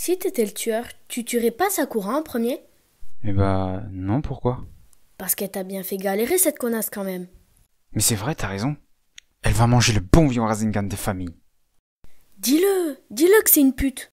Si t'étais le tueur, tu tuerais pas Sakura en premier Eh bah non, pourquoi Parce qu'elle t'a bien fait galérer cette connasse quand même. Mais c'est vrai, t'as raison. Elle va manger le bon vieux Rasengan des familles. Dis-le, dis-le que c'est une pute.